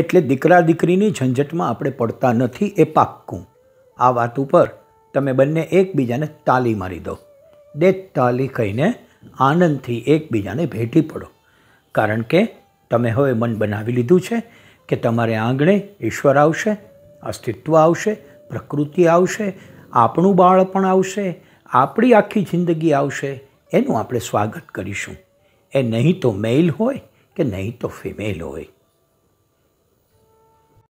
એટલે દીકરા દીકરીની ઝંઝટમાં આપણે પડતા નથી એ પાક્કું આ વાત ઉપર તમે બંને એકબીજાને તાલી મારી દો દે તાલી કહીને આનંદથી એકબીજાને ભેટી પડો કારણ કે તમે હવે મન બનાવી લીધું છે કે તમારે આંગણે ઈશ્વર આવશે અસ્તિત્વ આવશે પ્રકૃતિ આવશે આપણું બાળપણ આવશે આપણી આખી જિંદગી આવશે એનું આપણે સ્વાગત કરીશું એ નહીં તો મેઇલ હોય કે નહીં તો ફિમેલ હોય